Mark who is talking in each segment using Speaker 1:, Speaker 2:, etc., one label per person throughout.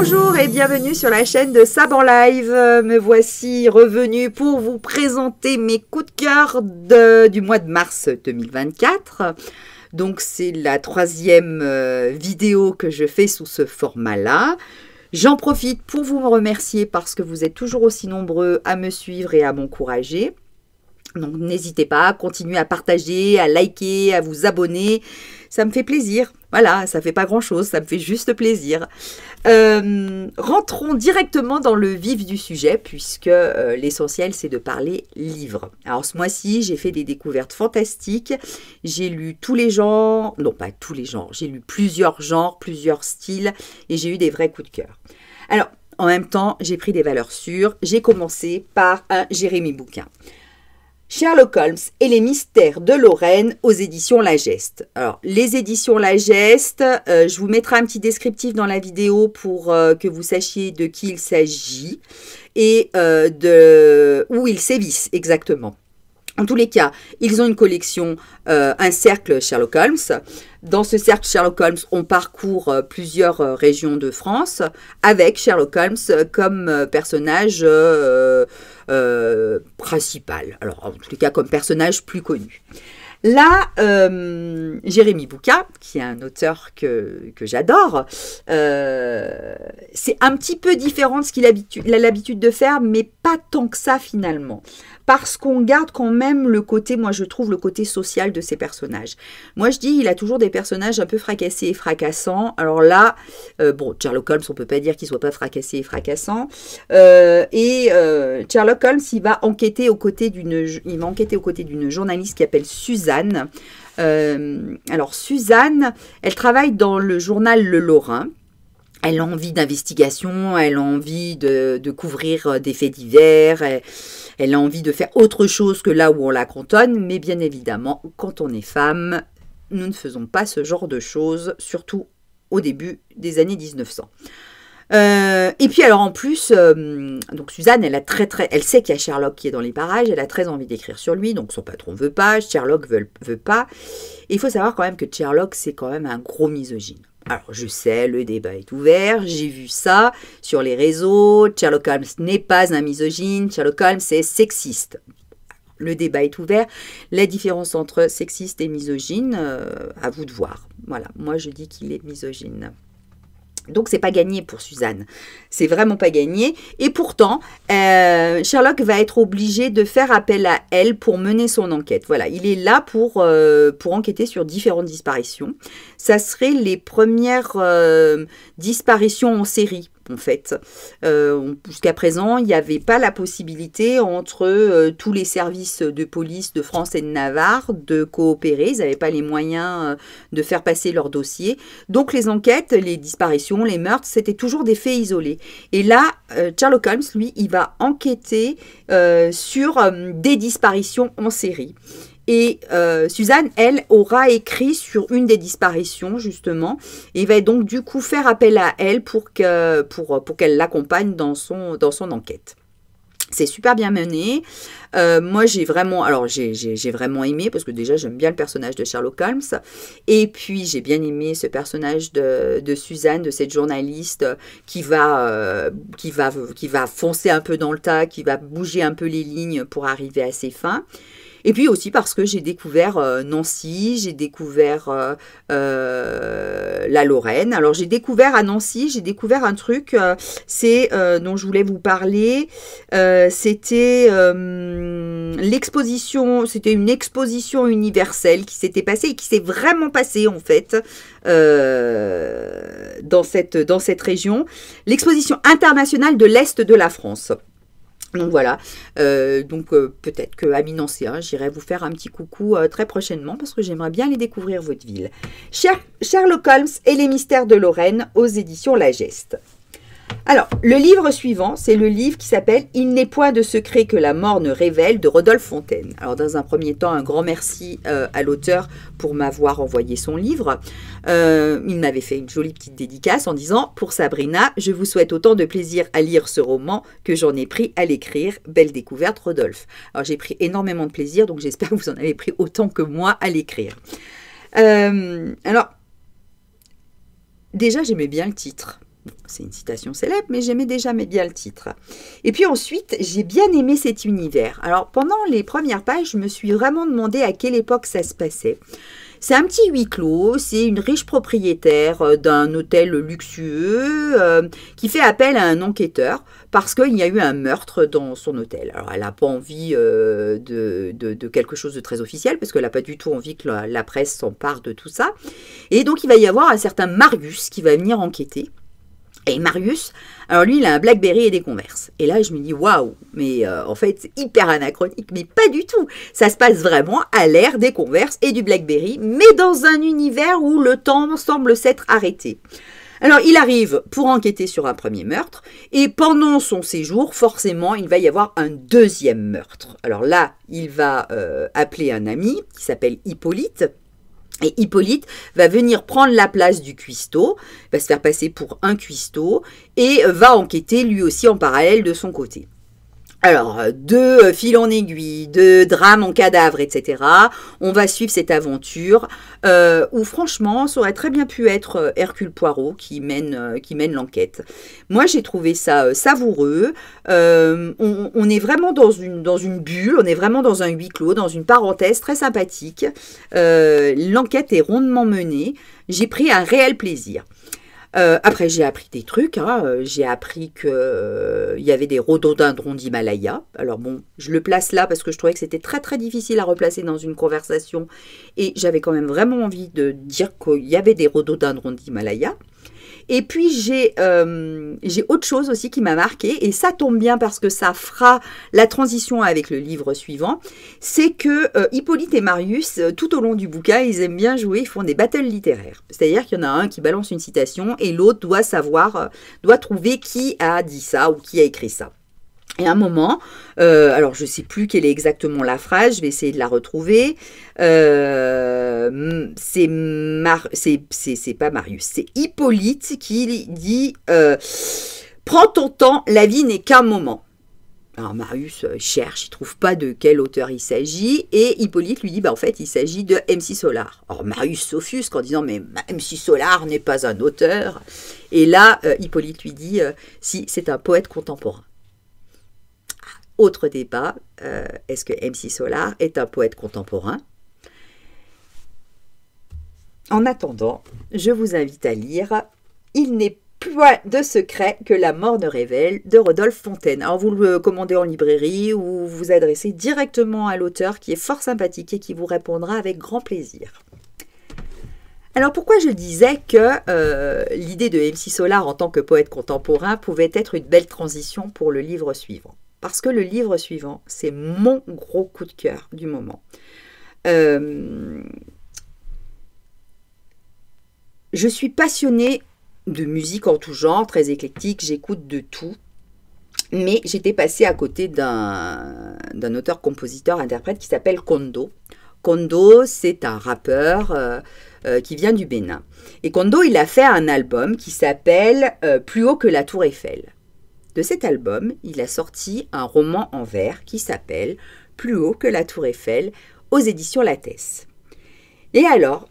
Speaker 1: Bonjour et bienvenue sur la chaîne de Saban Live. Me voici revenu pour vous présenter mes coups de cœur du mois de mars 2024. Donc c'est la troisième euh, vidéo que je fais sous ce format-là. J'en profite pour vous remercier parce que vous êtes toujours aussi nombreux à me suivre et à m'encourager. Donc n'hésitez pas à continuer à partager, à liker, à vous abonner. Ça me fait plaisir. Voilà, ça fait pas grand-chose, ça me fait juste plaisir. Euh, rentrons directement dans le vif du sujet, puisque euh, l'essentiel c'est de parler livre. Alors ce mois-ci, j'ai fait des découvertes fantastiques. J'ai lu tous les genres, non pas tous les genres, j'ai lu plusieurs genres, plusieurs styles, et j'ai eu des vrais coups de cœur. Alors, en même temps, j'ai pris des valeurs sûres. J'ai commencé par un Jérémy Bouquin. Sherlock Holmes et les mystères de Lorraine aux éditions La Geste. Alors, les éditions La Geste, euh, je vous mettrai un petit descriptif dans la vidéo pour euh, que vous sachiez de qui il s'agit et euh, de où ils sévissent exactement. En tous les cas, ils ont une collection, un cercle Sherlock Holmes. Dans ce cercle Sherlock Holmes, on parcourt plusieurs régions de France avec Sherlock Holmes comme personnage euh, principal. Alors, en tous les cas, comme personnage plus connu. Là, euh, Jérémy Bouca qui est un auteur que, j'adore, euh, c'est un petit peu différent de ce qu'il a l'habitude de faire, mais pas tant que ça finalement. Parce qu'on garde quand même le côté, moi je trouve, le côté social de ses personnages. Moi je dis, il a toujours des personnages un peu fracassés et fracassants. Alors là, euh, bon, Sherlock Holmes, on peut pas dire qu'il soit pas fracassé et fracassant. Euh, et euh, Sherlock Holmes, il va enquêter aux côtés d'une, d'une journaliste qui appelle Suzanne. alors Suzanne, elle travaille dans le journal Le Lorrain elle a envie d'investigation, elle a envie de, couvrir euh, des faits divers, elle, a envie de faire autre chose que là où on la cantonne, mais bien évidemment, quand on est femme, nous ne faisons pas ce genre de choses, surtout au début des années 1900. Euh, et puis alors en plus, euh, donc Suzanne, elle a très très, elle sait qu'il y a Sherlock qui est dans les parages, elle a très envie d'écrire sur lui, donc son patron veut pas, Sherlock ne veut pas. Il faut savoir quand même que Sherlock c'est quand même un gros misogyne. Alors je sais, le débat est ouvert, j'ai vu ça sur les réseaux, Sherlock Holmes n'est pas un misogyne, Sherlock Holmes est sexiste. Le débat est ouvert, la différence entre sexiste et misogyne, euh, à vous de voir. Voilà, moi je dis qu'il est misogyne. Donc c'est pas gagné pour Suzanne, c'est vraiment pas gagné. Et pourtant, euh, Sherlock va être obligé de faire appel à elle pour mener son enquête. Voilà, il est là pour, euh, pour enquêter sur différentes disparitions. Ça serait les premières euh, disparitions en série en fait. Euh, jusqu'à présent, il n'y avait pas la possibilité entre euh, tous les services de police de France et de Navarre de coopérer. Ils n'avaient pas les moyens euh, de faire passer leurs dossiers. Donc les enquêtes, les disparitions, les meurtres, c'était toujours des faits isolés. Et là, Sherlock Holmes, lui, il va enquêter sur des disparitions en série. Et euh, Suzanne, elle, aura écrit sur une des disparitions, justement, et va donc du coup faire appel à elle pour qu'elle pour, pour l'accompagne dans son, dans son enquête. C'est super bien mené. Euh, moi, j'ai vraiment, alors j'ai vraiment aimé parce que déjà j'aime bien le personnage de Sherlock Holmes et puis j'ai bien aimé ce personnage de, Suzanne, de cette journaliste qui va, euh, qui va, qui va foncer un peu dans le tas, qui va bouger un peu les lignes pour arriver à ses fins. Et puis aussi parce que j'ai découvert euh, Nancy, j'ai découvert euh, euh, la Lorraine. Alors j'ai découvert à Nancy, j'ai découvert un truc, c'est dont je voulais vous parler. c'était l'exposition, c'était une exposition universelle qui s'était passée et qui s'est vraiment passée en fait dans cette dans cette région. L'exposition internationale de l'est de la France. Donc voilà, euh, donc euh, peut-être que à hein, j'irai vous faire un petit coucou euh, très prochainement parce que j'aimerais bien aller découvrir votre ville. Sherlock Holmes et les mystères de Lorraine aux éditions La Geste. Alors, le livre suivant, c'est le livre qui s'appelle « Il n'est point de secret que la mort ne révèle » de Rodolphe Fontaine. Alors, dans un premier temps, un grand merci euh, à l'auteur pour m'avoir envoyé son livre. Euh, il m'avait fait une jolie petite dédicace en disant « Pour Sabrina, je vous souhaite autant de plaisir à lire ce roman que j'en ai pris à l'écrire. Belle découverte, Rodolphe. » Alors, j'ai pris énormément de plaisir, donc j'espère que vous en avez pris autant que moi à l'écrire. Euh, alors, déjà, j'aimais bien le titre c'est une citation célèbre, mais j'aimais déjà bien le titre. Et puis ensuite, j'ai bien aimé cet univers. Alors pendant les premières pages, je me suis vraiment demandé à quelle époque ça se passait. C'est un petit huis clos, c'est une riche propriétaire euh, d'un hôtel luxueux euh, qui fait appel à un enquêteur parce qu'il y a eu un meurtre dans son hôtel. Alors elle n'a pas envie euh, de, quelque chose de très officiel parce qu'elle n'a pas du tout envie que la presse s'empare de tout ça. Et donc il va y avoir un certain Marius qui va venir enquêter. Et Marius, alors lui, il a un Blackberry et des Converses. Et là, je me dis, waouh, mais euh, en fait, c'est hyper anachronique, mais pas du tout. Ça se passe vraiment à l'ère des converses et du Blackberry, mais dans un univers où le temps semble s'être arrêté. Alors, il arrive pour enquêter sur un premier meurtre, et pendant son séjour, forcément, il va y avoir un deuxième meurtre. Alors là, il va euh, appeler un ami qui s'appelle Hippolyte, et Hippolyte va venir prendre la place du cuistot, va se faire passer pour un cuistot, et va enquêter lui aussi en parallèle de son côté. Alors, euh, de fil en aiguille, de drame en cadavre, etc., on va suivre cette aventure euh, où franchement, ça aurait très bien pu être euh, Hercule Poirot qui mène, qui mène l'enquête. Moi, j'ai trouvé ça savoureux. on, est vraiment dans une, bulle, on est vraiment dans un huis clos, dans une parenthèse très sympathique. l'enquête est rondement menée. J'ai pris un réel plaisir. Euh, après, j'ai appris des trucs. Hein. Euh, j'ai appris qu'il euh, y avait des rhododendrons d'Himalaya. Alors bon, je le place là parce que je trouvais que c'était très très difficile à replacer dans une conversation. Et j'avais quand même vraiment envie de dire qu'il y avait des rhododendrons d'Himalaya. Et puis euh, j'ai autre chose aussi qui m'a marqué, et ça tombe bien parce que ça fera la transition avec le livre suivant, c'est que euh, Hippolyte et Marius, euh, tout au long du bouquin, ils aiment bien jouer, ils font des battles littéraires. C'est-à-dire qu'il y en a un qui balance une citation et l'autre doit savoir, doit trouver qui a dit ça ou qui a écrit ça. Et à un moment, euh, alors je ne sais plus quelle est exactement la phrase, je vais essayer de la retrouver. Euh, c'est pas Marius, c'est Hippolyte qui dit euh, Prends ton temps, la vie n'est qu'un moment. Alors Marius cherche, il trouve pas de quel auteur il s'agit, et Hippolyte lui dit bah en fait il s'agit de MC Solar. Alors Marius s'offusque en disant mais MC Solar n'est pas un auteur. Et là Hippolyte lui dit si c'est un poète contemporain. Autre débat, euh, est-ce que MC Solar est un poète contemporain En attendant, je vous invite à lire Il n'est point de secret que la mort ne révèle de Rodolphe Fontaine. Alors vous le commandez en librairie ou vous adressez directement à l'auteur qui est fort sympathique et qui vous répondra avec grand plaisir. Alors pourquoi je disais que euh, l'idée de MC Solar en tant que poète contemporain pouvait être une belle transition pour le livre suivant parce que le livre suivant, c'est mon gros coup de cœur du moment. Euh, je suis passionnée de musique en tout genre, très éclectique, j'écoute de tout. Mais j'étais passée à côté d'un auteur, compositeur, interprète qui s'appelle Kondo. Kondo, c'est un rappeur euh, euh, qui vient du Bénin. Et Kondo, il a fait un album qui s'appelle Plus haut que la tour Eiffel. De cet album, il a sorti un roman en vers qui s'appelle Plus haut que la tour Eiffel aux éditions Lattès. Et alors,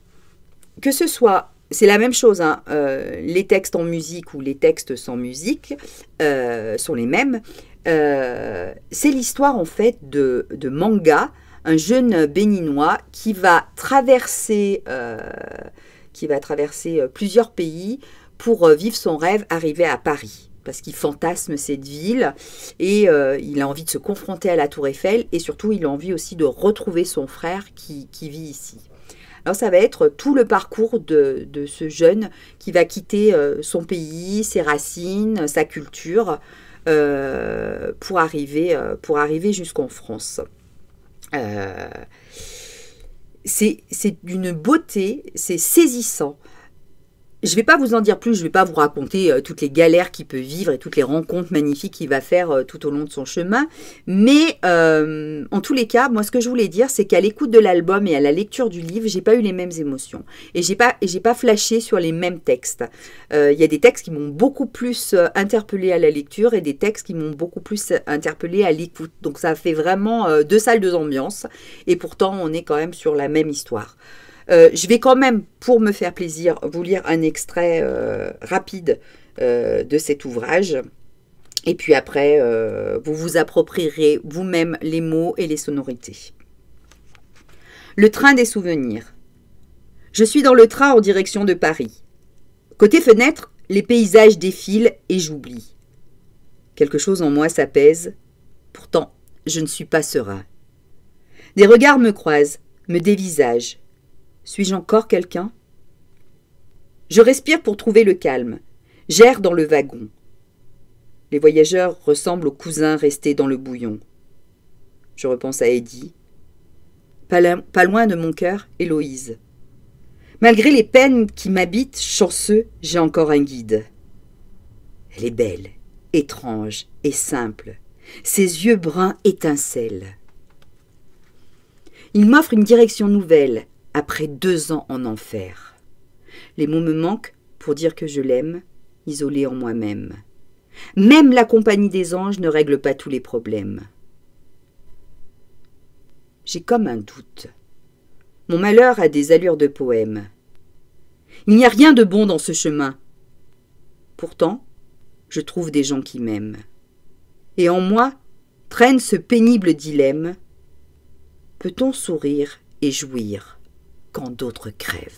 Speaker 1: que ce soit, c'est la même chose, hein, euh, les textes en musique ou les textes sans musique euh, sont les mêmes, euh, c'est l'histoire en fait de, de, manga, un jeune béninois qui va traverser, qui va traverser plusieurs pays pour vivre son rêve, arriver à Paris parce qu'il fantasme cette ville et euh, il a envie de se confronter à la Tour Eiffel et surtout il a envie aussi de retrouver son frère qui, vit ici. Alors ça va être tout le parcours de, ce jeune qui va quitter euh, son pays, ses racines, sa culture euh, pour arriver, pour arriver jusqu'en France. c'est d'une beauté, c'est saisissant je ne vais pas vous en dire plus, je ne vais pas vous raconter euh, toutes les galères qu'il peut vivre et toutes les rencontres magnifiques qu'il va faire euh, tout au long de son chemin. Mais euh, en tous les cas, moi ce que je voulais dire, c'est qu'à l'écoute de l'album et à la lecture du livre, j'ai pas eu les mêmes émotions. Et j'ai pas, j'ai pas flashé sur les mêmes textes. Il y a des textes qui m'ont beaucoup plus interpellé à la lecture et des textes qui m'ont beaucoup plus interpellé à l'écoute. Donc ça fait vraiment deux salles, deux ambiances. Et pourtant, on est quand même sur la même histoire. Euh, je vais quand même, pour me faire plaisir, vous lire un extrait euh, rapide euh, de cet ouvrage. Et puis après, vous vous approprierez vous-même les mots et les sonorités. Le train des souvenirs. Je suis dans le train en direction de Paris. Côté fenêtre, les paysages défilent et j'oublie. Quelque chose en moi s'apaise. Pourtant, je ne suis pas serein. Des regards me croisent, me dévisagent. Suis-je encore quelqu'un Je respire pour trouver le calme. J'erre dans le wagon. Les voyageurs ressemblent aux cousins restés dans le bouillon. Je repense à Eddie. Pas, pas loin de mon cœur, Héloïse. Malgré les peines qui m'habitent, chanceux, j'ai encore un guide. Elle est belle, étrange et simple. Ses yeux bruns étincellent. Il m'offre une direction nouvelle, après deux ans en enfer. Les mots me manquent pour dire que je l'aime, isolé en moi-même. Même la compagnie des anges ne règle pas tous les problèmes. J'ai comme un doute. Mon malheur a des allures de poème. Il n'y a rien de bon dans ce chemin. Pourtant, je trouve des gens qui m'aiment. Et en moi traîne ce pénible dilemme. Peut-on sourire et jouir d'autres crèvent.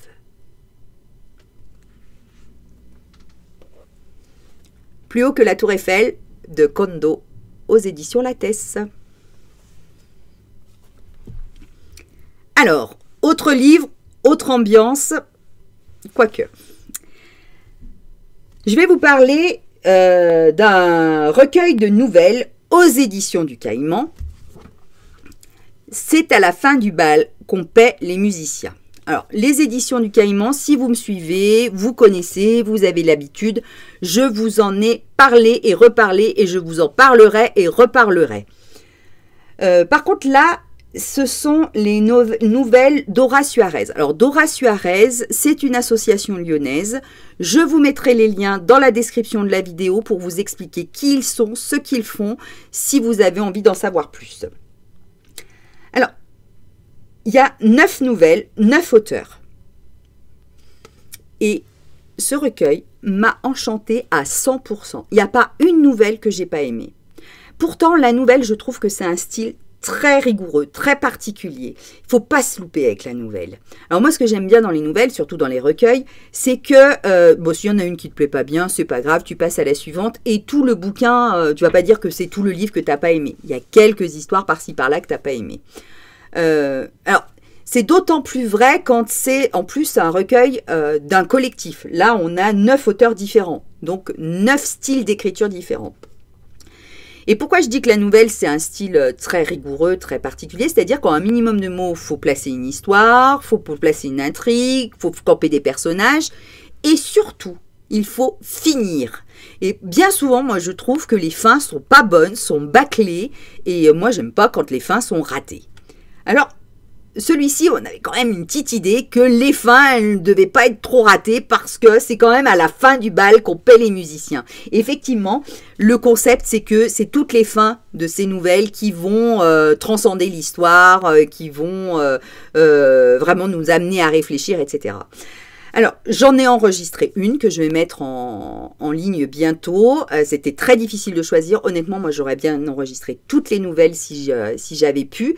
Speaker 1: Plus haut que la tour Eiffel de Kondo aux éditions Lattès. Alors, autre livre, autre ambiance, quoique. Je vais vous parler euh, d'un recueil de nouvelles aux éditions du Caïman. C'est à la fin du bal qu'on paie les musiciens. Alors, les éditions du Caïman, si vous me suivez, vous connaissez, vous avez l'habitude, je vous en ai parlé et reparlé et je vous en parlerai et reparlerai. Euh, par contre, là, ce sont les nouvelles Dora Suarez. Alors Dora Suarez, c'est une association lyonnaise. Je vous mettrai les liens dans la description de la vidéo pour vous expliquer qui ils sont, ce qu'ils font, si vous avez envie d'en savoir plus il y a neuf nouvelles, neuf auteurs. Et ce recueil m'a enchanté à 100%. Il n'y a pas une nouvelle que j'ai pas aimée. Pourtant, la nouvelle, je trouve que c'est un style très rigoureux, très particulier. Il faut pas se louper avec la nouvelle. Alors moi, ce que j'aime bien dans les nouvelles, surtout dans les recueils, c'est que euh, bon, s'il y en a une qui te plaît pas bien, c'est pas grave, tu passes à la suivante et tout le bouquin, tu euh, tu vas pas dire que c'est tout le livre que tu n'as pas aimé. Il y a quelques histoires par-ci par-là que tu n'as pas aimé. Euh, alors, c'est d'autant plus vrai quand c'est en plus un recueil euh, d'un collectif. Là, on a neuf auteurs différents, donc neuf styles d'écriture différents. Et pourquoi je dis que la nouvelle, c'est un style euh, très rigoureux, très particulier C'est-à-dire qu'en un minimum de mots, faut placer une histoire, faut placer une intrigue, faut camper des personnages, et surtout, il faut finir. Et bien souvent, moi, je trouve que les fins sont pas bonnes, sont bâclées, et moi, j'aime pas quand les fins sont ratées. Alors, celui-ci, on avait quand même une petite idée que les fins, elles ne devaient pas être trop ratées parce que c'est quand même à la fin du bal qu'on paie les musiciens. effectivement, le concept, c'est que c'est toutes les fins de ces nouvelles qui vont euh, transcender l'histoire, euh, qui vont euh, vraiment nous amener à réfléchir, etc. Alors, j'en ai enregistré une que je vais mettre en, ligne bientôt. Euh, c'était très difficile de choisir. Honnêtement, moi, j'aurais bien enregistré toutes les nouvelles si j'avais pu.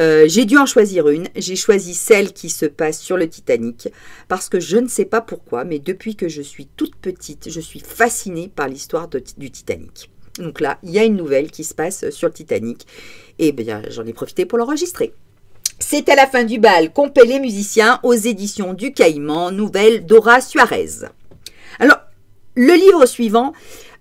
Speaker 1: Euh, j'ai dû en choisir une. J'ai choisi celle qui se passe sur le Titanic parce que je ne sais pas pourquoi, mais depuis que je suis toute petite, je suis fascinée par l'histoire du Titanic. Donc là, il y a une nouvelle qui se passe sur le Titanic. Et eh bien, j'en ai profité pour l'enregistrer. C'est à la fin du bal qu'on paie les musiciens aux éditions du Caïman, nouvelle Dora Suarez. Alors, le livre suivant,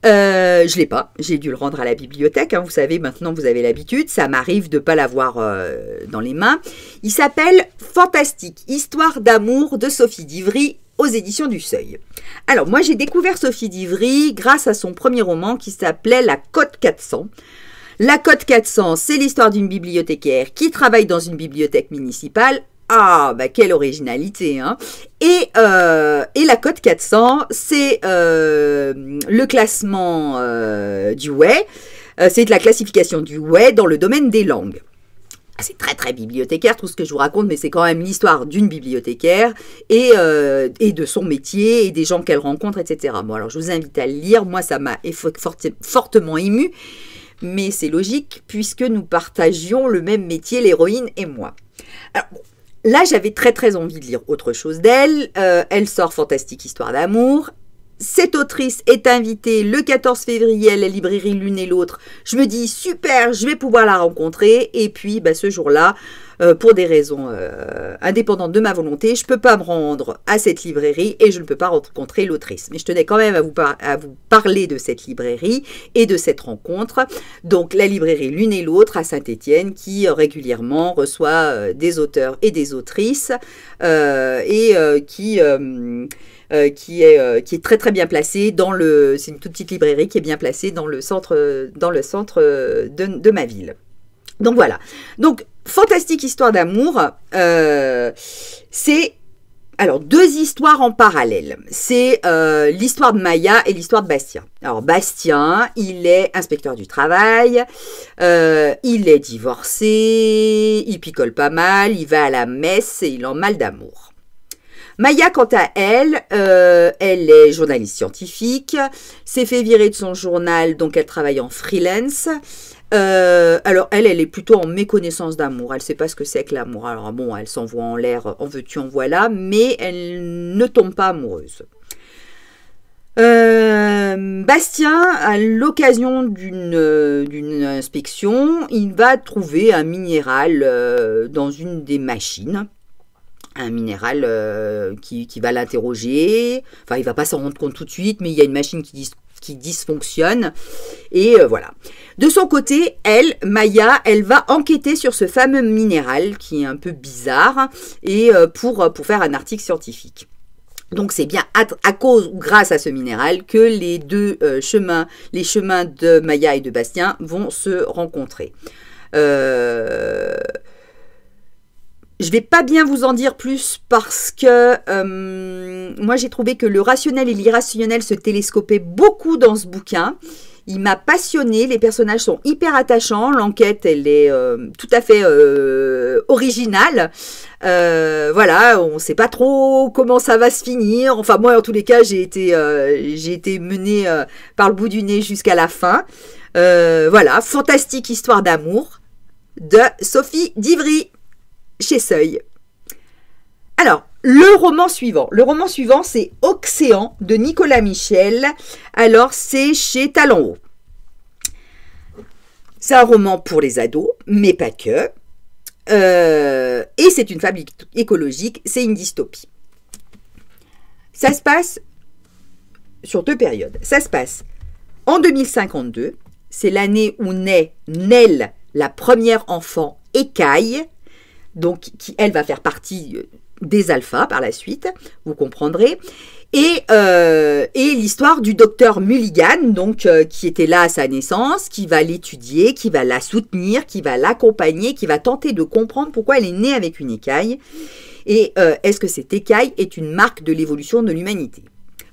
Speaker 1: je euh, je l'ai pas, j'ai dû le rendre à la bibliothèque. Hein. vous savez, maintenant vous avez l'habitude, ça m'arrive de ne pas l'avoir euh, dans les mains. Il s'appelle Fantastique, histoire d'amour de Sophie d'Ivry aux éditions du Seuil. Alors moi j'ai découvert Sophie d'Ivry grâce à son premier roman qui s'appelait La Côte 400. La Côte 400, c'est l'histoire d'une bibliothécaire qui travaille dans une bibliothèque municipale. Ah, bah quelle originalité, hein et, euh, la Côte 400, c'est euh, le classement euh, du WAY, c'est la classification du WAY dans le domaine des langues. Ah, c'est très très bibliothécaire tout ce que je vous raconte, mais c'est quand même l'histoire d'une bibliothécaire et, de son métier et des gens qu'elle rencontre, etc. Bon, alors je vous invite à le lire, moi ça m'a fortement ému mais c'est logique puisque nous partagions le même métier, l'héroïne et moi. là, j'avais très très envie de lire autre chose d'elle. Euh, elle sort Fantastique Histoire d'amour. Cette autrice est invitée le 14 février à la librairie l'une et l'autre. Je me dis super, je vais pouvoir la rencontrer. Et puis, bah, ce jour-là, euh, pour des raisons euh, indépendantes de ma volonté, je ne peux pas me rendre à cette librairie et je ne peux pas rencontrer l'autrice. Mais je tenais quand même à vous, parler de cette librairie et de cette rencontre. Donc la librairie l'une et l'autre à Saint-Étienne qui euh, régulièrement reçoit des auteurs et des autrices et qui... est, très très bien placée dans le c'est une toute petite librairie qui est bien placée dans le centre dans le centre de, de ma ville. Donc voilà. Donc fantastique histoire d'amour. Euh, c'est alors deux histoires en parallèle. C'est euh, l'histoire de Maya et l'histoire de Bastien. Alors Bastien, il est inspecteur du travail, euh, il est divorcé, il picole pas mal, il va à la messe et il en mal d'amour. Maya, quant à elle, elle est journaliste scientifique, s'est fait virer de son journal, donc elle travaille en freelance. Euh, alors, elle, elle est plutôt en méconnaissance d'amour. Elle ne sait pas ce que c'est que l'amour. Alors, bon, elle s'envoie en l'air, en veux-tu, en voilà, mais elle ne tombe pas amoureuse. Euh, Bastien, à l'occasion euh, d'une inspection, il va trouver un minéral dans une des machines un minéral qui, va l'interroger. Enfin, il va pas s'en rendre compte tout de suite, mais il y a une machine qui, dit qui dysfonctionne. Et euh, voilà. De son côté, elle, Maya, elle va enquêter sur ce fameux minéral qui est un peu bizarre et euh, pour, euh, pour faire un article scientifique. Donc c'est bien à, cause ou grâce à ce minéral que les deux chemins, les chemins de Maya et de Bastien vont se rencontrer. Je ne vais pas bien vous en dire plus parce que euh, moi j'ai trouvé que le rationnel et l'irrationnel se télescopaient beaucoup dans ce bouquin. Il m'a passionné, les personnages sont hyper attachants, l'enquête elle est euh, tout à fait euh, originale. voilà, on ne sait pas trop comment ça va se finir. Enfin moi en tous les cas j'ai été, j'ai été menée par le bout du nez jusqu'à la fin. voilà, fantastique histoire d'amour de Sophie Divry chez Seuil. Alors, le roman suivant. Le roman suivant, c'est Océan de Nicolas Michel. Alors, c'est chez Talon C'est un roman pour les ados, mais pas que. Euh, et c'est une fabrique écologique, c'est une dystopie. Ça se passe sur deux périodes. Ça se passe en 2052, c'est l'année où naît Nell, la première enfant écaille, donc qui elle va faire partie euh, des alphas par la suite, vous comprendrez. Et, euh, et l'histoire du docteur Mulligan, donc euh, qui était là à sa naissance, qui va l'étudier, qui va la soutenir, qui va l'accompagner, qui va tenter de comprendre pourquoi elle est née avec une écaille. Et est-ce que cette écaille est une marque de l'évolution de l'humanité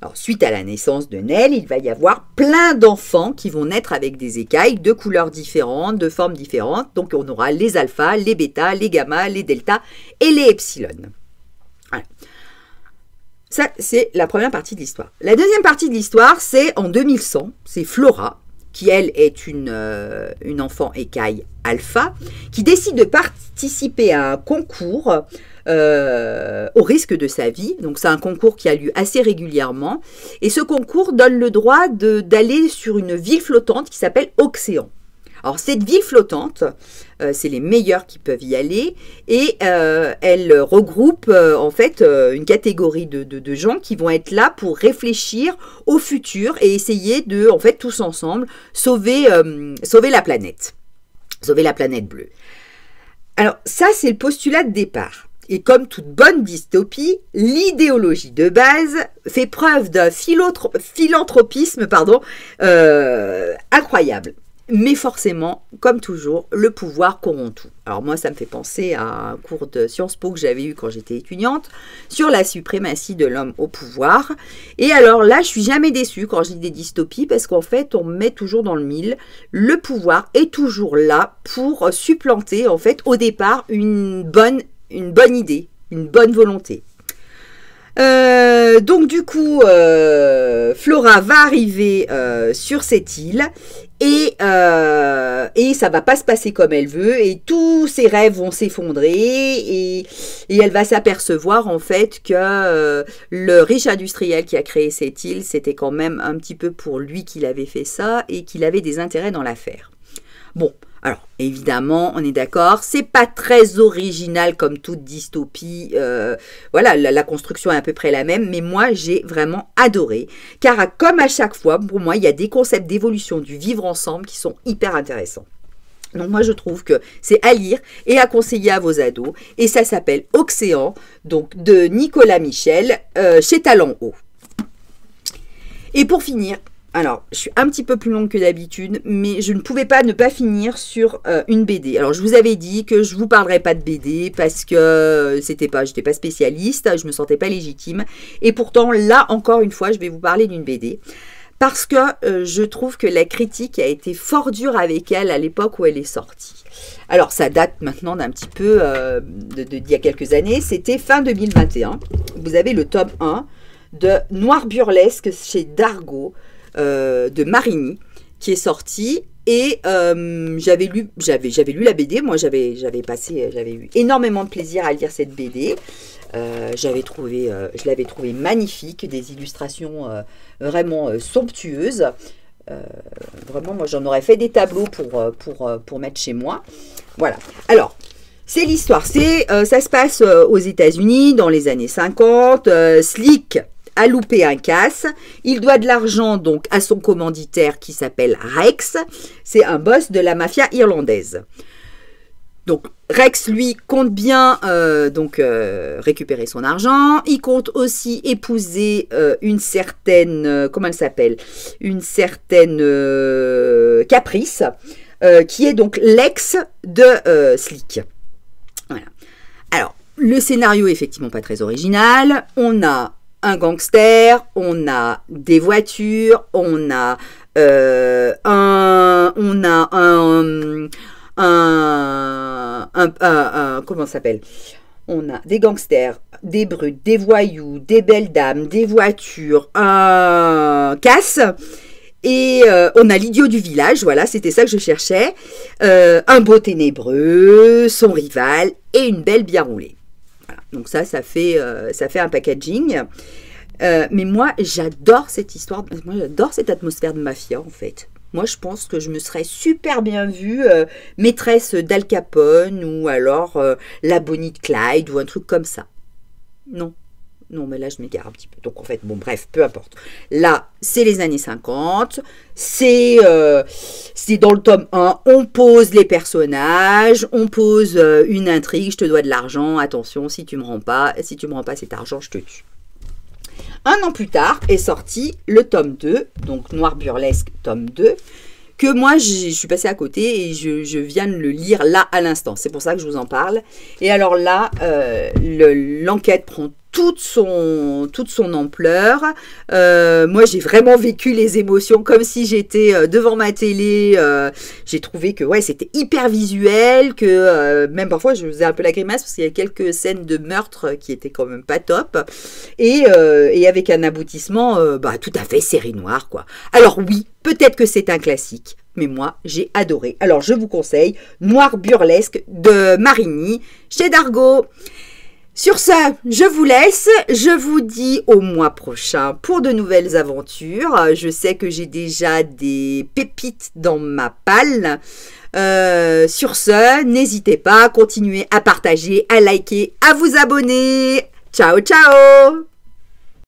Speaker 1: alors, suite à la naissance de Nell, il va y avoir plein d'enfants qui vont naître avec des écailles de couleurs différentes, de formes différentes. Donc, on aura les alphas, les bêta, les gamma, les deltas et les epsilon. Voilà. Ça, c'est la première partie de l'histoire. La deuxième partie de l'histoire, c'est en 2100, c'est Flora, qui elle est une, euh, une enfant écaille alpha, qui décide de participer à un concours euh, au risque de sa vie. Donc c'est un concours qui a lieu assez régulièrement. Et ce concours donne le droit d'aller sur une ville flottante qui s'appelle Océan. Alors cette ville flottante, euh, c'est les meilleurs qui peuvent y aller et euh, elle regroupe euh, en fait une catégorie de, de, de, gens qui vont être là pour réfléchir au futur et essayer de en fait tous ensemble sauver, sauver la planète, sauver la planète bleue. Alors ça c'est le postulat de départ. Et comme toute bonne dystopie, l'idéologie de base fait preuve d'un philanthropisme pardon, euh, incroyable. Mais forcément, comme toujours, le pouvoir corrompt tout. Alors moi, ça me fait penser à un cours de Sciences Po que j'avais eu quand j'étais étudiante sur la suprématie de l'homme au pouvoir. Et alors là, je suis jamais déçue quand je dis des dystopies parce qu'en fait, on met toujours dans le mille. Le pouvoir est toujours là pour supplanter en fait au départ une bonne une bonne idée, une bonne volonté. Euh, donc du coup, euh, Flora va arriver euh, sur cette île et, et ça va pas se passer comme elle veut et tous ses rêves vont s'effondrer et, et, elle va s'apercevoir en fait que le riche industriel qui a créé cette île, c'était quand même un petit peu pour lui qu'il avait fait ça et qu'il avait des intérêts dans l'affaire. Bon, alors, évidemment, on est d'accord, c'est pas très original comme toute dystopie. Euh, voilà, la, construction est à peu près la même, mais moi, j'ai vraiment adoré. Car, comme à chaque fois, pour moi, il y a des concepts d'évolution du vivre ensemble qui sont hyper intéressants. Donc moi je trouve que c'est à lire et à conseiller à vos ados et ça s'appelle Océan donc de Nicolas Michel euh, chez Talent Haut. Et pour finir, alors, je suis un petit peu plus longue que d'habitude, mais je ne pouvais pas ne pas finir sur euh, une BD. Alors, je vous avais dit que je vous parlerais pas de BD parce que je euh, pas, pas spécialiste, je me sentais pas légitime. Et pourtant, là encore une fois, je vais vous parler d'une BD parce que euh, je trouve que la critique a été fort dure avec elle à l'époque où elle est sortie. Alors ça date maintenant d'un petit peu d'il y a quelques années, c'était fin 2021. Vous avez le tome 1 de Noir burlesque chez Dargo. Euh, de Marini qui est sortie et euh, j'avais lu, j'avais, j'avais lu la BD. Moi, j'avais, j'avais passé, euh, j'avais eu énormément de plaisir à lire cette BD. j'avais trouvé, je l'avais trouvé magnifique, des illustrations vraiment somptueuses. vraiment, moi, j'en aurais fait des tableaux pour, pour, pour mettre chez moi. Voilà. Alors, c'est l'histoire. C'est, ça se passe aux États-Unis dans les années 50. Slick, a loupé un casse. Il doit de l'argent donc à son commanditaire qui s'appelle Rex. C'est un boss de la mafia irlandaise. Donc Rex, lui, compte bien euh, donc euh, récupérer son argent. Il compte aussi épouser euh, une certaine, comment elle s'appelle, une certaine Caprice, qui est donc l'ex de Slick. Voilà. Alors le scénario effectivement pas très original. On a un gangster, on a des voitures, on a euh, un, on a un, un, comment s'appelle On a des gangsters, des brutes, des voyous, des belles dames, des voitures, un casse. Et euh, on a l'idiot du village, voilà, c'était ça que je cherchais. Euh, un beau ténébreux, son rival et une belle bien roulée. Donc ça, ça fait, euh, ça fait un packaging. Euh, mais moi, j'adore cette histoire, moi j'adore cette atmosphère de mafia en fait. Moi, je pense que je me serais super bien vue euh, maîtresse d'Al Capone ou alors la Bonnie de Clyde ou un truc comme ça. Non, non, mais là, je m'égare un petit peu. Donc, en fait, bon, bref, peu importe. Là, c'est les années 50. Euh, c'est dans le tome 1. On pose les personnages. On pose euh, une intrigue. Je te dois de l'argent. Attention, si tu me rends pas, si tu me rends pas cet argent, je te tue. Un an plus tard est sorti le tome 2, donc Noir Burlesque, tome 2, que moi je suis passée à côté et je, viens de le lire là à l'instant. C'est pour ça que je vous en parle. Et alors là, euh, l'enquête prend toute son, toute son ampleur. Euh, moi, j'ai vraiment vécu les émotions comme si j'étais euh, devant ma télé. Euh, j'ai trouvé que ouais, c'était hyper visuel, que même parfois je faisais un peu la grimace parce qu'il y a quelques scènes de meurtre qui étaient quand même pas top. Et, avec un aboutissement bah, tout à fait série noire. quoi. Alors oui, peut-être que c'est un classique. Mais moi, j'ai adoré. Alors, je vous conseille Noir burlesque de Marigny chez Dargo. Sur ce, je vous laisse. Je vous dis au mois prochain pour de nouvelles aventures. Je sais que j'ai déjà des pépites dans ma palle. Euh, sur ce, n'hésitez pas à continuer à partager, à liker, à vous abonner. Ciao, ciao